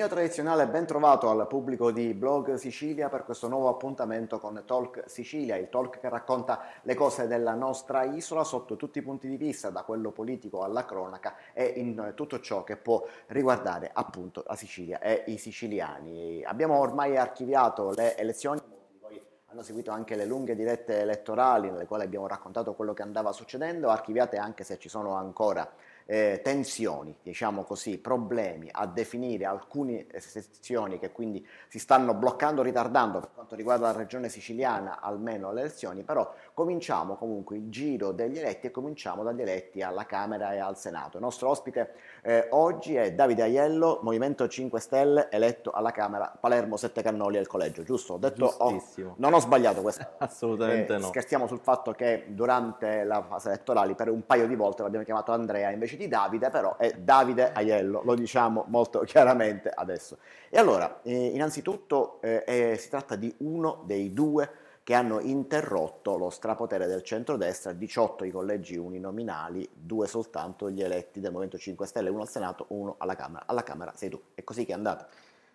mio tradizionale ben trovato al pubblico di Blog Sicilia per questo nuovo appuntamento con Talk Sicilia, il talk che racconta le cose della nostra isola sotto tutti i punti di vista, da quello politico alla cronaca e in tutto ciò che può riguardare appunto la Sicilia e i siciliani. Abbiamo ormai archiviato le elezioni hanno seguito anche le lunghe dirette elettorali nelle quali abbiamo raccontato quello che andava succedendo, archiviate anche se ci sono ancora eh, tensioni, diciamo così, problemi a definire alcune sezioni che quindi si stanno bloccando, ritardando per quanto riguarda la regione siciliana almeno le elezioni, però Cominciamo comunque il giro degli eletti e cominciamo dagli eletti alla Camera e al Senato. Il nostro ospite eh, oggi è Davide Aiello, Movimento 5 Stelle, eletto alla Camera Palermo Sette Cannoli al Collegio, giusto? Ho detto, oh, non ho sbagliato questo. Assolutamente eh, no. Scherziamo sul fatto che durante la fase elettorale per un paio di volte l'abbiamo chiamato Andrea invece di Davide, però è Davide Aiello, lo diciamo molto chiaramente adesso. E allora, eh, innanzitutto eh, eh si tratta di uno dei due che hanno interrotto lo strapotere del centrodestra, 18 i collegi uninominali, due soltanto gli eletti del Movimento 5 Stelle, uno al Senato, uno alla Camera. Alla Camera sei tu. È così che è andata.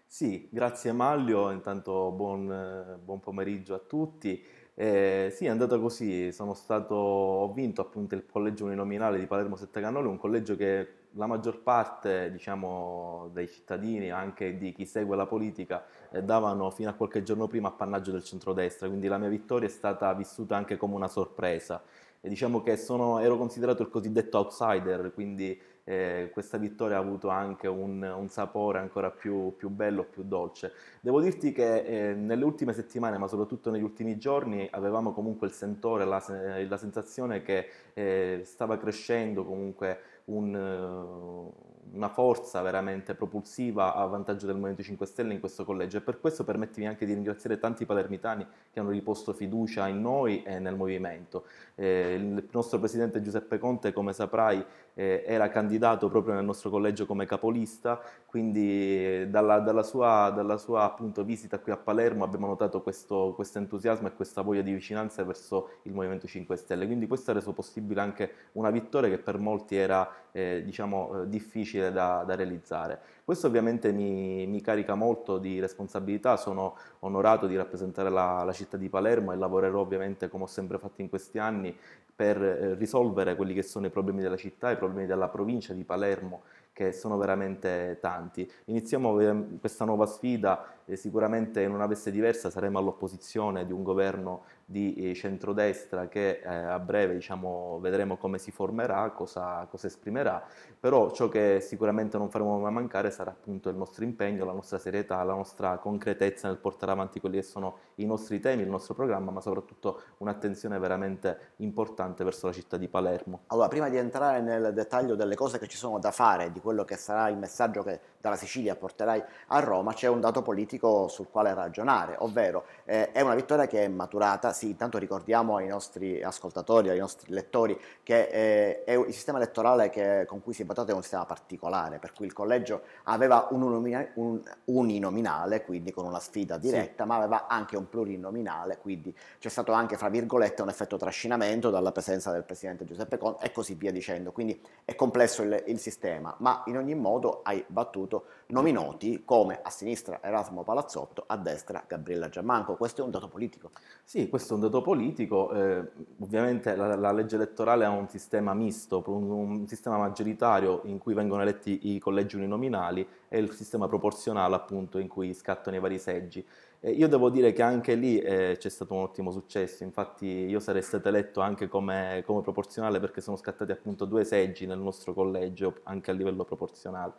Sì, grazie Maglio, intanto buon, buon pomeriggio a tutti. Eh, sì, è andata così, stato, ho vinto appunto il collegio uninominale di Palermo Settacanole, un collegio che la maggior parte diciamo, dei cittadini, anche di chi segue la politica, eh, davano fino a qualche giorno prima appannaggio del centrodestra, quindi la mia vittoria è stata vissuta anche come una sorpresa. E diciamo che sono, ero considerato il cosiddetto outsider, quindi eh, questa vittoria ha avuto anche un, un sapore ancora più, più, bello, più dolce. Devo dirti che eh, nelle ultime settimane, ma soprattutto negli ultimi giorni, avevamo comunque il sentore, la, la sensazione che eh, stava crescendo comunque un, eh, una forza veramente propulsiva a vantaggio del Movimento 5 Stelle in questo collegio e per questo permettimi anche di ringraziare tanti palermitani che hanno riposto fiducia in noi e nel Movimento. Eh, il nostro Presidente Giuseppe Conte, come saprai, eh, era candidato proprio nel nostro collegio come capolista, quindi eh, dalla, dalla sua, dalla sua appunto, visita qui a Palermo abbiamo notato questo, questo entusiasmo e questa voglia di vicinanza verso il Movimento 5 Stelle, quindi questo ha reso possibile anche una vittoria che per molti era Diciamo, eh, diciamo, difficile da, da, realizzare. Questo ovviamente mi, mi, carica molto di responsabilità, sono onorato di rappresentare la, la, città di Palermo e lavorerò ovviamente come ho sempre fatto in questi anni per eh, risolvere quelli che sono i problemi della città, i problemi della provincia di Palermo che sono veramente tanti. Iniziamo eh, questa nuova sfida sicuramente in una veste diversa, saremo all'opposizione di un governo di eh, centrodestra che eh, a breve diciamo, vedremo come si formerà, cosa, cosa, esprimerà, però ciò che sicuramente non faremo mai mancare sarà appunto il nostro impegno, la nostra serietà, la nostra concretezza nel portare avanti quelli che sono i nostri temi, il nostro programma, ma soprattutto un'attenzione veramente importante verso la città di Palermo. Allora, prima di entrare nel dettaglio delle cose che ci sono da fare, di quello che sarà il messaggio che dalla Sicilia porterai a Roma, c'è un dato politico sul quale ragionare, ovvero eh, è una vittoria che è maturata sì, intanto ricordiamo ai nostri ascoltatori, ai nostri lettori, che eh, è, il sistema elettorale che, con cui si è votato è un sistema particolare, per cui il collegio aveva un, unomina, un uninominale, quindi con una sfida diretta, sì. ma aveva anche un plurinominale, quindi c'è stato anche, fra virgolette, un effetto trascinamento dalla presenza del Presidente Giuseppe Conte e così via dicendo. Quindi è complesso il, il sistema, ma in ogni modo hai battuto nomi noti come a sinistra Erasmo Palazzotto, a destra Gabriella Giammanco. Questo è un dato politico. Sì, questo questo è un dato politico, eh, ovviamente la, la, legge elettorale ha un sistema misto, un, un, sistema maggioritario in cui vengono eletti i collegi uninominali e il sistema proporzionale appunto in cui scattano i vari seggi. Eh, io devo dire che anche lì eh, c'è stato un ottimo successo, infatti io sarei stato eletto anche come, come proporzionale perché sono scattati appunto due seggi nel nostro collegio anche a livello proporzionale.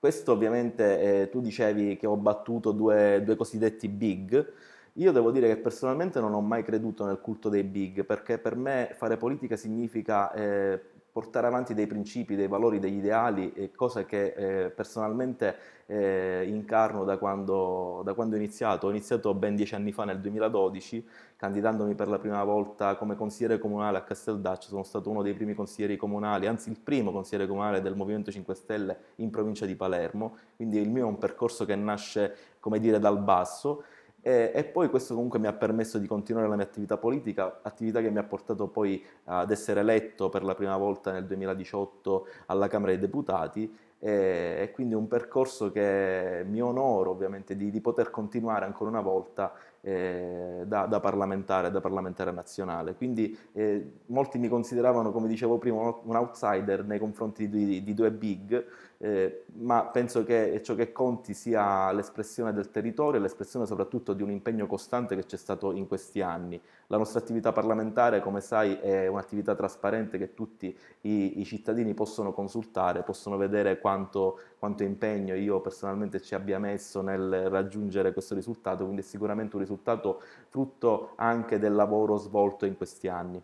Questo ovviamente eh, tu dicevi che ho battuto due, due cosiddetti big, io devo dire che personalmente non ho mai creduto nel culto dei big, perché per me fare politica significa eh, portare avanti dei principi, dei valori, degli ideali, cose che eh, personalmente eh, incarno da quando, da quando, ho iniziato. Ho iniziato ben dieci anni fa, nel 2012, candidandomi per la prima volta come consigliere comunale a Casteldaccio. Sono stato uno dei primi consiglieri comunali, anzi il primo consigliere comunale del Movimento 5 Stelle in provincia di Palermo. Quindi il mio è un percorso che nasce, come dire, dal basso e, e, poi questo comunque mi ha permesso di continuare la mia attività politica, attività che mi ha portato poi ad essere eletto per la prima volta nel 2018 alla Camera dei Deputati e, e quindi un percorso che mi onoro ovviamente di, di poter continuare ancora una volta eh, da, da, parlamentare, da parlamentare nazionale. Quindi eh, molti mi consideravano, come dicevo prima, un outsider nei confronti di, di due big, eh, ma penso che ciò che conti sia l'espressione del territorio e l'espressione soprattutto di un impegno costante che c'è stato in questi anni. La nostra attività parlamentare, come sai, è un'attività trasparente che tutti i, i cittadini possono consultare, possono vedere quanto, quanto impegno io personalmente ci abbia messo nel raggiungere questo risultato, quindi è sicuramente un risultato frutto anche del lavoro svolto in questi anni.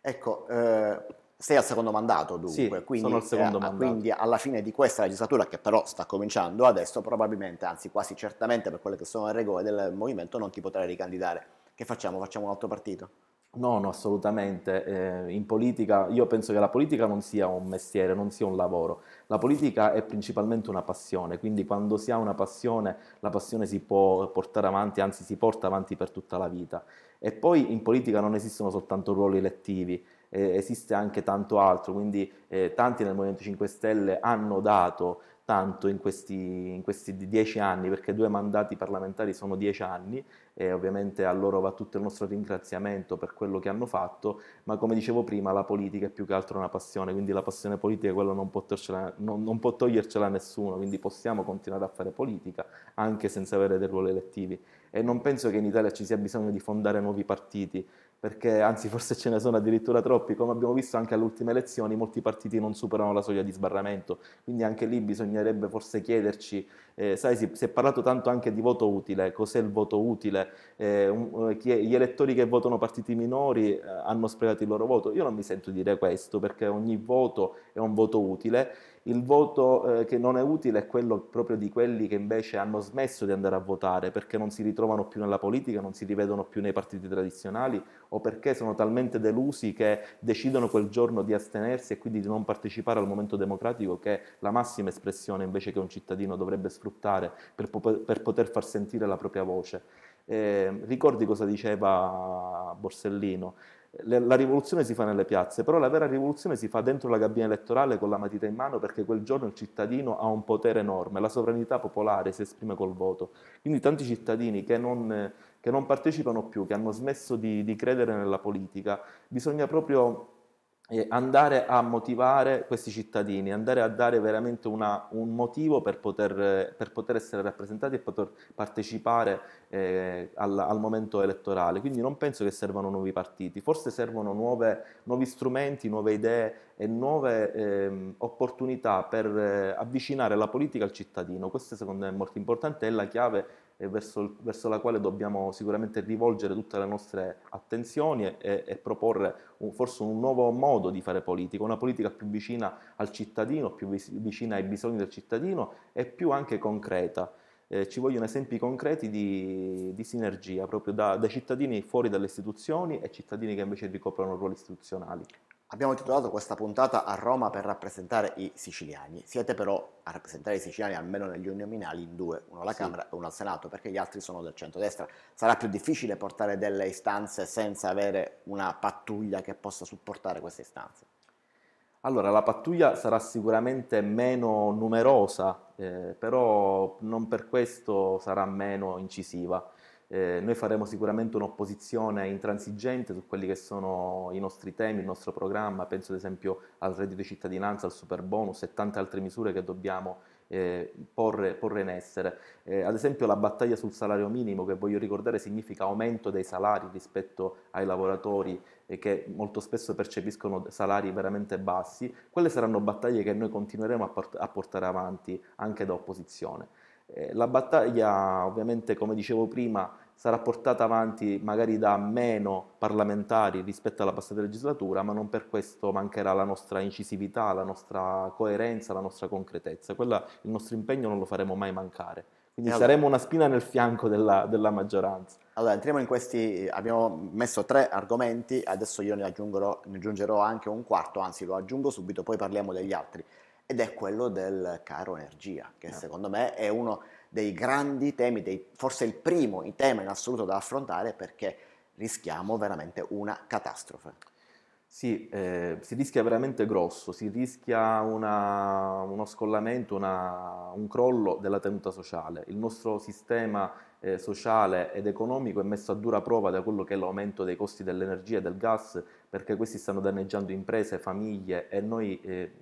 Ecco, eh, sei al secondo mandato dunque, sì, quindi, al eh, secondo eh, mandato. quindi, alla fine di questa legislatura che però sta cominciando adesso probabilmente, anzi quasi certamente per quelle che sono le regole del movimento non ti potrai ricandidare. Che facciamo? Facciamo un altro partito? No, no, assolutamente. Eh, in politica, io penso che la politica non sia un mestiere, non sia un lavoro. La politica è principalmente una passione, quindi quando si ha una passione, la passione si può portare avanti, anzi si porta avanti per tutta la vita. E poi in politica non esistono soltanto ruoli elettivi, eh, esiste anche tanto altro, quindi eh, tanti nel Movimento 5 Stelle hanno dato tanto in questi, in questi, dieci anni, perché due mandati parlamentari sono dieci anni e ovviamente a loro va tutto il nostro ringraziamento per quello che hanno fatto, ma come dicevo prima la politica è più che altro una passione, quindi la passione politica quella non può, non, non può togliercela nessuno, quindi possiamo continuare a fare politica anche senza avere dei ruoli elettivi e non penso che in Italia ci sia bisogno di fondare nuovi partiti, perché anzi forse ce ne sono addirittura troppi, come abbiamo visto anche alle ultime elezioni molti partiti non superano la soglia di sbarramento, quindi anche lì bisognerebbe forse chiederci, eh, sai si, si, è parlato tanto anche di voto utile, cos'è il voto utile, eh, un, eh, è, gli elettori che votano partiti minori eh, hanno sprecato il loro voto, io non mi sento dire questo perché ogni voto è un voto utile il voto eh, che non è utile è quello proprio di quelli che invece hanno smesso di andare a votare perché non si ritrovano più nella politica, non si rivedono più nei partiti tradizionali o perché sono talmente delusi che decidono quel giorno di astenersi e quindi di non partecipare al momento democratico che è la massima espressione invece che un cittadino dovrebbe sfruttare per, po- per poter far sentire la propria voce. Eh, ricordi cosa diceva Borsellino? la rivoluzione si fa nelle piazze, però la vera rivoluzione si fa dentro la cabina elettorale con la matita in mano perché quel giorno il cittadino ha un potere enorme, la sovranità popolare si esprime col voto. Quindi tanti cittadini che non, che non partecipano più, che hanno smesso di, di credere nella politica, bisogna proprio andare a motivare questi cittadini, andare a dare veramente una, un motivo per poter, per poter, essere rappresentati e poter partecipare eh, al, al, momento elettorale. Quindi non penso che servano nuovi partiti, forse servono nuove, nuovi strumenti, nuove idee e nuove eh, opportunità per eh, avvicinare la politica al cittadino. Questo secondo me è molto importante, è la chiave e verso, verso, la quale dobbiamo sicuramente rivolgere tutte le nostre attenzioni e, e proporre un, forse un nuovo modo di fare politica, una politica più vicina al cittadino, più vicina ai bisogni del cittadino e più anche concreta. Eh, ci vogliono esempi concreti di, di sinergia proprio da, da cittadini fuori dalle istituzioni e cittadini che invece ricoprono ruoli istituzionali. Abbiamo titolato questa puntata a Roma per rappresentare i siciliani. Siete però a rappresentare i siciliani almeno negli uninominali in due, uno alla sì. Camera e uno al Senato, perché gli altri sono del centro-destra. Sarà più difficile portare delle istanze senza avere una pattuglia che possa supportare queste istanze. Allora, la pattuglia sarà sicuramente meno numerosa, eh, però non per questo sarà meno incisiva. Eh, noi faremo sicuramente un'opposizione intransigente su quelli che sono i nostri temi, il nostro programma, penso ad esempio al reddito di cittadinanza, al super bonus e tante altre misure che dobbiamo eh, porre, porre, in essere. Eh, ad esempio la battaglia sul salario minimo che voglio ricordare significa aumento dei salari rispetto ai lavoratori eh, che molto spesso percepiscono salari veramente bassi, quelle saranno battaglie che noi continueremo a, port- a portare avanti anche da opposizione. Eh, la battaglia, ovviamente, come dicevo prima, sarà portata avanti magari da meno parlamentari rispetto alla passata legislatura, ma non per questo mancherà la nostra incisività, la nostra coerenza, la nostra concretezza. Quella, il nostro impegno non lo faremo mai mancare. Quindi allora, saremo una spina nel fianco della, della, maggioranza. Allora, entriamo in questi, abbiamo messo tre argomenti, adesso io ne, ne aggiungerò anche un quarto, anzi lo aggiungo subito, poi parliamo degli altri ed è quello del caro energia, che no. Ah. secondo me è uno dei grandi temi, dei, forse il primo tema in assoluto da affrontare perché rischiamo veramente una catastrofe. Sì, eh, si rischia veramente grosso, si rischia una, uno scollamento, una, un crollo della tenuta sociale. Il nostro sistema eh, sociale ed economico è messo a dura prova da quello che è l'aumento dei costi dell'energia e del gas, perché questi stanno danneggiando imprese, famiglie e noi eh,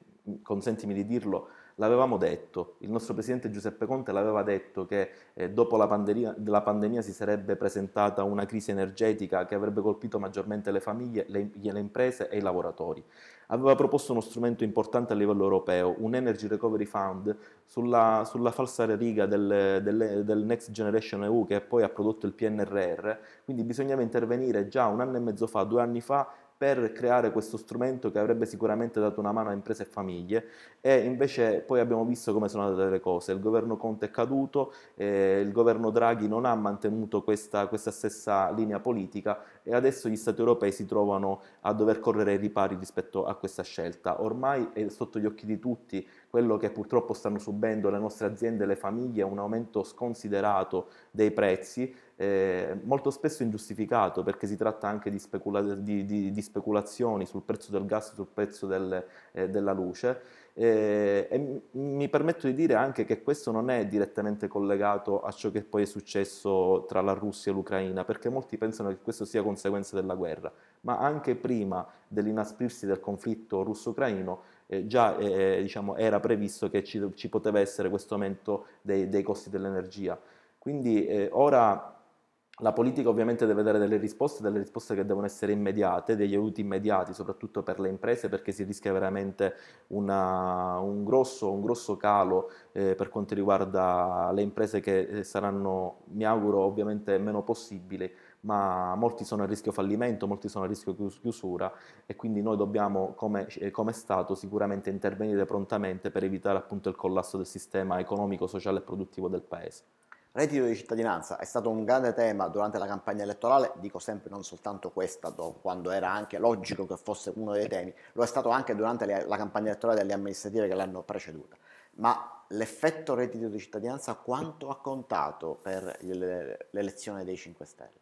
consentimi di dirlo, l'avevamo detto, il nostro presidente Giuseppe Conte l'aveva detto che eh, dopo la pandemia, la pandemia, si sarebbe presentata una crisi energetica che avrebbe colpito maggiormente le famiglie, le, le, imprese e i lavoratori. Aveva proposto uno strumento importante a livello europeo, un Energy Recovery Fund, sulla, sulla falsa riga del, del, del Next Generation EU che poi ha prodotto il PNRR, quindi bisognava intervenire già un anno e mezzo fa, due anni fa, per creare questo strumento che avrebbe sicuramente dato una mano a imprese e famiglie e invece poi abbiamo visto come sono andate le cose, il governo Conte è caduto, eh, il governo Draghi non ha mantenuto questa, questa stessa linea politica e adesso gli Stati europei si trovano a dover correre ai ripari rispetto a questa scelta. Ormai è sotto gli occhi di tutti quello che purtroppo stanno subendo le nostre aziende e le famiglie, un aumento sconsiderato dei prezzi, eh, molto spesso ingiustificato perché si tratta anche di, specula- di, di, di, speculazioni sul prezzo del gas, sul prezzo del, eh, della luce eh, e mi permetto di dire anche che questo non è direttamente collegato a ciò che poi è successo tra la Russia e l'Ucraina, perché molti pensano che questo sia conseguenza della guerra, ma anche prima dell'inasprirsi del conflitto russo-ucraino eh, già eh, eh diciamo, era previsto che ci, ci, poteva essere questo aumento dei, dei costi dell'energia. Quindi eh, ora la politica ovviamente deve dare delle risposte, delle risposte che devono essere immediate, degli aiuti immediati, soprattutto per le imprese, perché si rischia veramente una, un, grosso, un, grosso, calo eh, per quanto riguarda le imprese che eh, saranno, mi auguro, ovviamente meno possibili, ma molti sono a rischio fallimento, molti sono a rischio chiusura e quindi noi dobbiamo, come, eh, come Stato, sicuramente intervenire prontamente per evitare appunto il collasso del sistema economico, sociale e produttivo del Paese. Reddito di cittadinanza è stato un grande tema durante la campagna elettorale, dico sempre non soltanto questa, quando era anche logico che fosse uno dei temi, lo è stato anche durante la campagna elettorale delle amministrative che l'hanno preceduta. Ma l'effetto reddito di cittadinanza quanto ha contato per l'elezione dei 5 Stelle?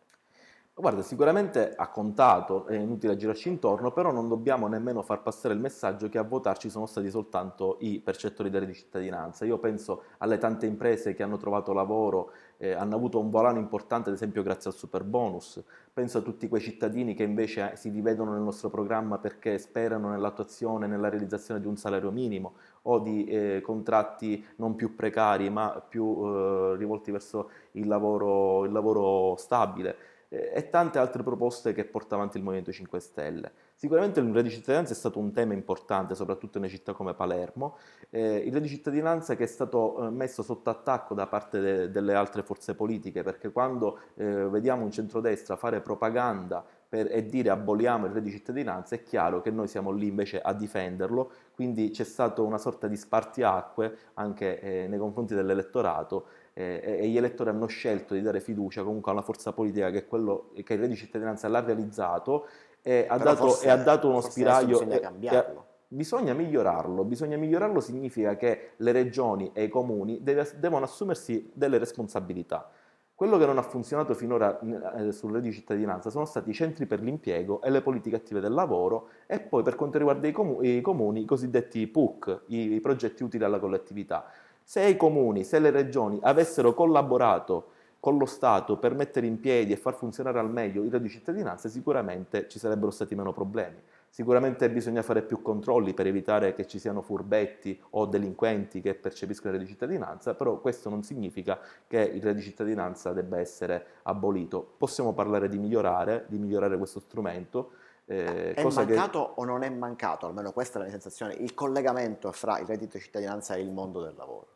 Guarda, sicuramente ha contato, è inutile girarci intorno, però non dobbiamo nemmeno far passare il messaggio che a votarci sono stati soltanto i percettori di cittadinanza. Io penso alle tante imprese che hanno trovato lavoro, eh, hanno avuto un volano importante, ad esempio grazie al super bonus. Penso a tutti quei cittadini che invece eh, si rivedono nel nostro programma perché sperano nell'attuazione, nella realizzazione di un salario minimo o di eh, contratti non più precari ma più eh, rivolti verso il lavoro, il lavoro stabile eh, e tante altre proposte che porta avanti il Movimento 5 Stelle. Sicuramente il reddito di cittadinanza è stato un tema importante, soprattutto in una città come Palermo, eh, il reddito di cittadinanza che è stato eh, messo sotto attacco da parte de- delle altre forze politiche, perché quando eh, vediamo un centrodestra fare propaganda per, e dire aboliamo il reddito di cittadinanza, è chiaro che noi siamo lì invece a difenderlo, quindi c'è stata una sorta di spartiacque anche eh, nei confronti dell'elettorato eh, e gli elettori hanno scelto di dare fiducia comunque a una forza politica che, quello, che il reddito di cittadinanza l'ha realizzato e ha, dato, forse, e ha dato, uno spiraglio. Bisogna cambiarlo. Bisogna migliorarlo, bisogna migliorarlo significa che le regioni e i comuni deve, devono assumersi delle responsabilità. Quello che non ha funzionato finora eh, sul reddito di cittadinanza sono stati i centri per l'impiego e le politiche attive del lavoro e poi per quanto riguarda i, comuni i cosiddetti PUC, i progetti utili alla collettività. Se i comuni, se le regioni avessero collaborato con lo Stato per mettere in piedi e far funzionare al meglio il reddito di cittadinanza, sicuramente ci sarebbero stati meno problemi. Sicuramente bisogna fare più controlli per evitare che ci siano furbetti o delinquenti che percepiscono il reddito di cittadinanza, però questo non significa che il reddito di cittadinanza debba essere abolito. Possiamo parlare di migliorare, di migliorare questo strumento. Eh, è mancato che... o non è mancato, almeno questa è la mia sensazione, il collegamento fra il reddito di cittadinanza e il mondo del lavoro?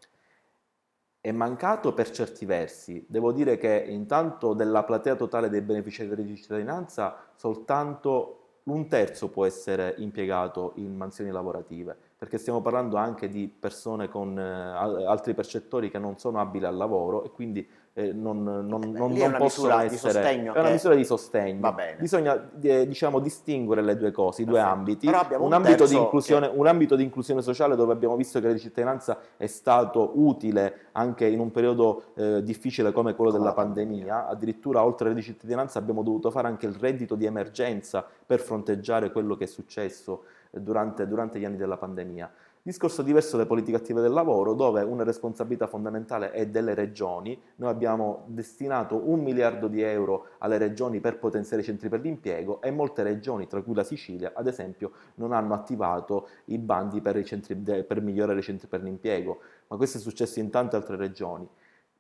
è mancato per certi versi. Devo dire che intanto della platea totale dei beneficiari di cittadinanza soltanto un terzo può essere impiegato in mansioni lavorative, perché stiamo parlando anche di persone con eh, altri percettori che non sono abili al lavoro e quindi eh, non, non, non, non possono essere... Sostegno, è una misura di sostegno. Bisogna eh, diciamo, distinguere le due cose, i due Perfetto. ambiti. Un, un, ambito che... un, ambito di inclusione sociale dove abbiamo visto che la cittadinanza è stato utile anche in un periodo eh, difficile come quello della pandemia. Addirittura oltre alla cittadinanza abbiamo dovuto fare anche il reddito di emergenza per fronteggiare quello che è successo eh, durante, durante gli anni della pandemia. Discorso diverso delle politiche attive del lavoro, dove una responsabilità fondamentale è delle regioni. Noi abbiamo destinato un miliardo di euro alle regioni per potenziare i centri per l'impiego e molte regioni, tra cui la Sicilia, ad esempio, non hanno attivato i bandi per, centri, per migliorare i centri per l'impiego. Ma questo è successo in tante altre regioni.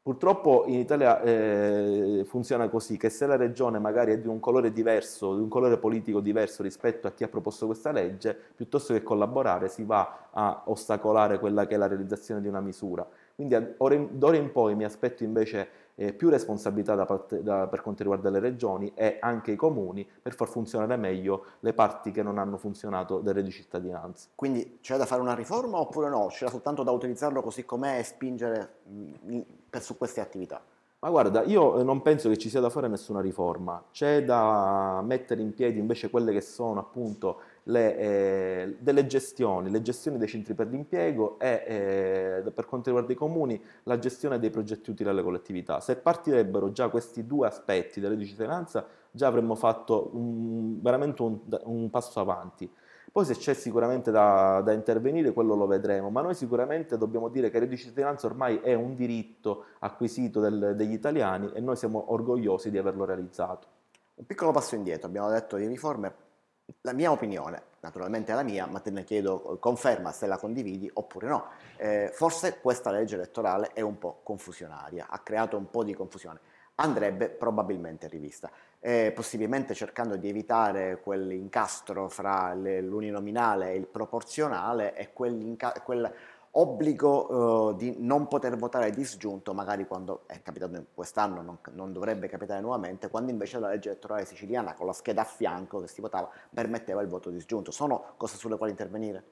Purtroppo in Italia eh, funziona così, che se la regione magari è di un colore diverso, di un colore politico diverso rispetto a chi ha proposto questa legge, piuttosto che collaborare si va a ostacolare quella che è la realizzazione di una misura. Quindi d'ora in poi mi aspetto invece eh, più responsabilità da parte, da, per quanto riguarda le regioni e anche i comuni per far funzionare meglio le parti che non hanno funzionato del reddito di cittadinanza. Quindi c'è da fare una riforma oppure no? C'era soltanto da utilizzarlo così com'è e spingere mm, per, su queste attività? Ma guarda, io eh, non penso che ci sia da fare nessuna riforma, c'è da mettere in piedi invece quelle che sono appunto le, eh, delle gestioni, le gestioni dei centri per l'impiego e eh, per quanto riguarda i comuni la gestione dei progetti utili alle collettività. Se partirebbero già questi due aspetti della cittadinanza già avremmo fatto un, veramente un, un passo avanti. Poi se c'è sicuramente da, da, intervenire, quello lo vedremo, ma noi sicuramente dobbiamo dire che il reddito di cittadinanza ormai è un diritto acquisito del, degli italiani e noi siamo orgogliosi di averlo realizzato. Un piccolo passo indietro, abbiamo detto di riforme, la mia opinione, naturalmente è la mia, ma te ne chiedo conferma se la condividi oppure no. Eh, forse questa legge elettorale è un po' confusionaria, ha creato un po' di confusione, andrebbe probabilmente rivista eh, possibilmente cercando di evitare quell'incastro fra l'uninominale e il proporzionale e quell'obbligo eh, di non poter votare disgiunto, magari quando è capitato quest'anno, non, non, dovrebbe capitare nuovamente, quando invece la legge elettorale siciliana con la scheda a fianco che si votava permetteva il voto disgiunto. Sono cose sulle quali intervenire?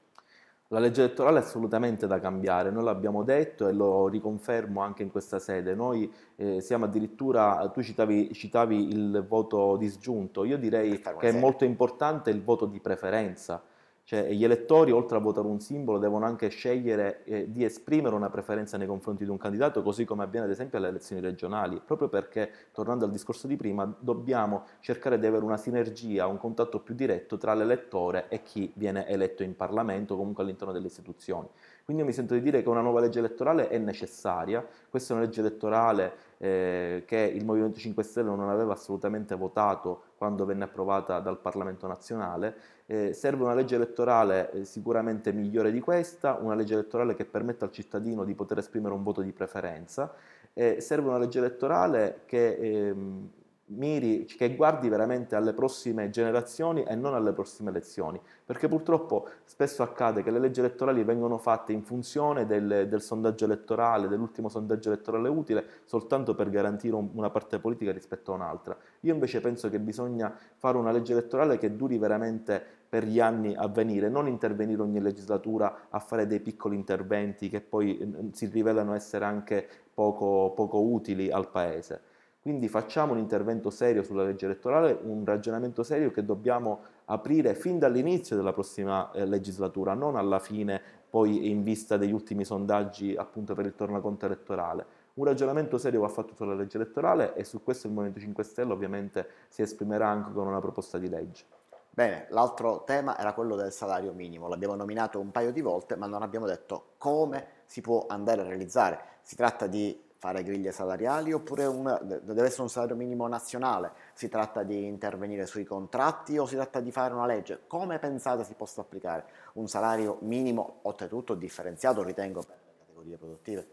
La legge elettorale è assolutamente da cambiare, noi l'abbiamo detto e lo riconfermo anche in questa sede. Noi eh, siamo addirittura, tu citavi, citavi, il voto disgiunto, io direi che è molto importante il voto di preferenza cioè, gli elettori, oltre a votare un simbolo, devono anche scegliere eh, di esprimere una preferenza nei confronti di un candidato, così come avviene ad esempio alle elezioni regionali, proprio perché, tornando al discorso di prima, dobbiamo cercare di avere una sinergia, un contatto più diretto tra l'elettore e chi viene eletto in Parlamento o comunque all'interno delle istituzioni. Quindi io mi sento di dire che una nuova legge elettorale è necessaria, questa è una legge elettorale eh, che il Movimento 5 Stelle non aveva assolutamente votato quando venne approvata dal Parlamento nazionale. Eh, serve una legge elettorale eh, sicuramente migliore di questa, una legge elettorale che permetta al cittadino di poter esprimere un voto di preferenza. Eh, serve una legge elettorale che... Ehm, miri, che guardi veramente alle prossime generazioni e non alle prossime elezioni, perché purtroppo spesso accade che le leggi elettorali vengono fatte in funzione del, del sondaggio elettorale, dell'ultimo sondaggio elettorale utile, soltanto per garantire un, una parte politica rispetto a un'altra. Io invece penso che bisogna fare una legge elettorale che duri veramente per gli anni a venire, non intervenire ogni legislatura a fare dei piccoli interventi che poi mm, si rivelano essere anche poco, poco utili al Paese. Quindi facciamo un intervento serio sulla legge elettorale, un ragionamento serio che dobbiamo aprire fin dall'inizio della prossima eh, legislatura, non alla fine, poi in vista degli ultimi sondaggi appunto per il tornaconto elettorale. Un ragionamento serio va fatto sulla legge elettorale e su questo il Movimento 5 Stelle ovviamente si esprimerà anche con una proposta di legge. Bene, l'altro tema era quello del salario minimo, l'abbiamo nominato un paio di volte ma non abbiamo detto come si può andare a realizzare. Si tratta di fare griglie salariali oppure una, deve essere un salario minimo nazionale? Si tratta di intervenire sui contratti o si tratta di fare una legge? Come pensate si possa applicare un salario minimo, oltretutto differenziato, ritengo, per le categorie produttive?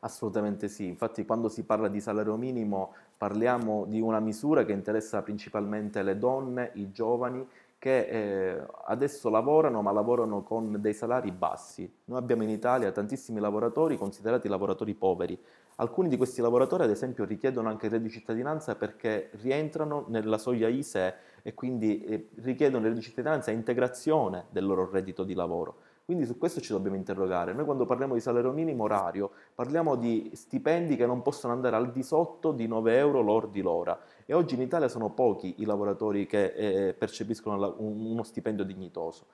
Assolutamente sì, infatti quando si parla di salario minimo parliamo di una misura che interessa principalmente le donne, i giovani che eh, adesso lavorano ma lavorano con dei salari bassi. Noi abbiamo in Italia tantissimi lavoratori considerati lavoratori poveri, Alcuni di questi lavoratori, ad esempio, richiedono anche il reddito di cittadinanza perché rientrano nella soglia ISE e quindi eh, richiedono il reddito di cittadinanza e integrazione del loro reddito di lavoro. Quindi su questo ci dobbiamo interrogare. Noi quando parliamo di salario minimo orario parliamo di stipendi che non possono andare al di sotto di 9 euro lordi l'ora e oggi in Italia sono pochi i lavoratori che eh, percepiscono uno stipendio dignitoso.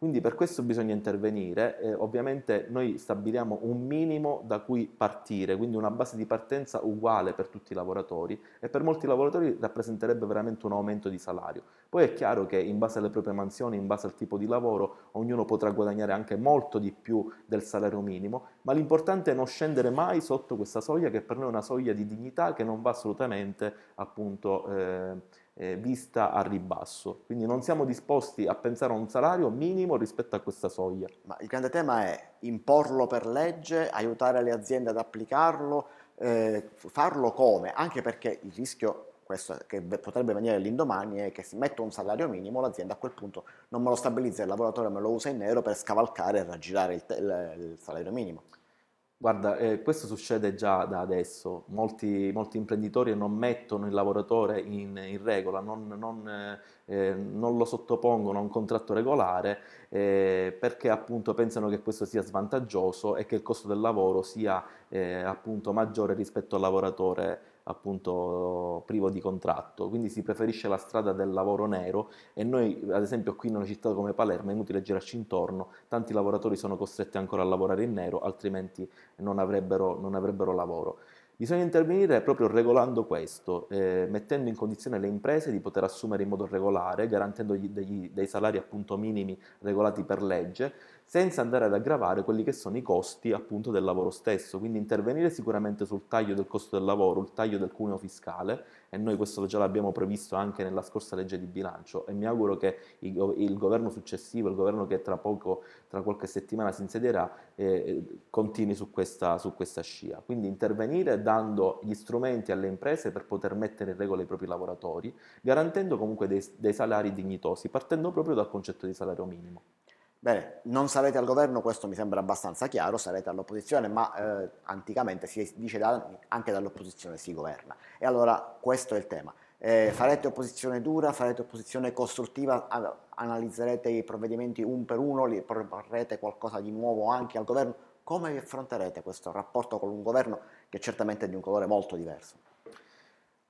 Quindi per questo bisogna intervenire, eh, ovviamente noi stabiliamo un minimo da cui partire, quindi una base di partenza uguale per tutti i lavoratori e per molti lavoratori rappresenterebbe veramente un aumento di salario. Poi è chiaro che in base alle proprie mansioni, in base al tipo di lavoro, ognuno potrà guadagnare anche molto di più del salario minimo, ma l'importante è non scendere mai sotto questa soglia che per noi è una soglia di dignità che non va assolutamente appunto... Eh, eh, vista a ribasso. Quindi non siamo disposti a pensare a un salario minimo rispetto a questa soglia. Ma il grande tema è imporlo per legge, aiutare le aziende ad applicarlo, eh, farlo come? Anche perché il rischio questo che potrebbe venire l'indomani è che se metto un salario minimo, l'azienda a quel punto non me lo stabilizza il lavoratore, me lo usa in nero per scavalcare e raggirare il, il, il salario minimo. Guarda, eh, questo succede già da adesso, molti, molti imprenditori non mettono il lavoratore in, in regola, non, non, eh, non, lo sottopongono a un contratto regolare eh, perché appunto pensano che questo sia svantaggioso e che il costo del lavoro sia eh, appunto maggiore rispetto al lavoratore appunto privo di contratto, quindi si preferisce la strada del lavoro nero e noi ad esempio qui in una città come Palermo è inutile girarci intorno, tanti lavoratori sono costretti ancora a lavorare in nero, altrimenti non avrebbero, non avrebbero lavoro. Bisogna intervenire proprio regolando questo, eh, mettendo in condizione le imprese di poter assumere in modo regolare, garantendo dei salari appunto minimi regolati per legge, senza andare ad aggravare quelli che sono i costi appunto del lavoro stesso, quindi intervenire sicuramente sul taglio del costo del lavoro, il taglio del cuneo fiscale e noi questo già l'abbiamo previsto anche nella scorsa legge di bilancio e mi auguro che il governo successivo, il governo che tra poco, tra qualche settimana si insedierà, eh, continui su questa, su questa scia. Quindi intervenire dando gli strumenti alle imprese per poter mettere in regola i propri lavoratori, garantendo comunque dei, dei salari dignitosi, partendo proprio dal concetto di salario minimo. Bene, non sarete al governo, questo mi sembra abbastanza chiaro, sarete all'opposizione, ma eh, anticamente si dice da anche dall'opposizione si governa. E allora questo è il tema. Eh, farete opposizione dura, farete opposizione costruttiva, analizzerete i provvedimenti un per uno, li proporrete qualcosa di nuovo anche al governo. Come vi affronterete questo rapporto con un governo che certamente è di un colore molto diverso?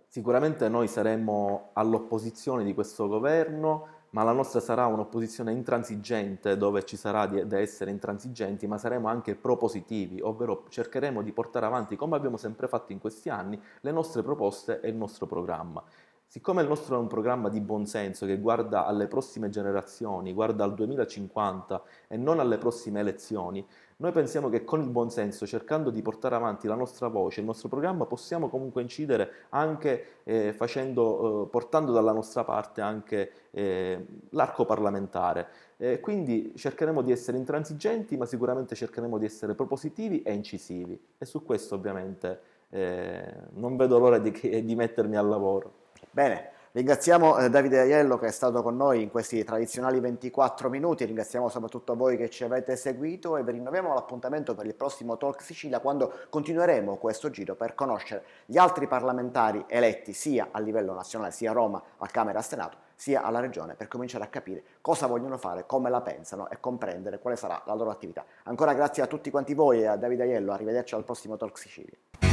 Sicuramente noi saremo all'opposizione di questo governo ma la nostra sarà un'opposizione intransigente dove ci sarà da essere intransigenti, ma saremo anche propositivi, ovvero cercheremo di portare avanti, come abbiamo sempre fatto in questi anni, le nostre proposte e il nostro programma. Siccome il nostro è un programma di buonsenso che guarda alle prossime generazioni, guarda al 2050 e non alle prossime elezioni, noi pensiamo che con il buonsenso, cercando di portare avanti la nostra voce, il nostro programma, possiamo comunque incidere anche eh, facendo, eh, portando dalla nostra parte anche eh, l'arco parlamentare. Eh, quindi cercheremo di essere intransigenti, ma sicuramente cercheremo di essere propositivi e incisivi. E su questo ovviamente eh, non vedo l'ora di, di mettermi al lavoro. Bene. Ringraziamo eh, Davide Aiello che è stato con noi in questi tradizionali 24 minuti, ringraziamo soprattutto voi che ci avete seguito e vi rinnoviamo l'appuntamento per il prossimo Talk Sicilia quando continueremo questo giro per conoscere gli altri parlamentari eletti sia a livello nazionale, sia a Roma, a Camera a Senato, sia alla Regione per cominciare a capire cosa vogliono fare, come la pensano e comprendere quale sarà la loro attività. Ancora grazie a tutti quanti voi e a Davide Aiello, arrivederci al prossimo Talk Sicilia.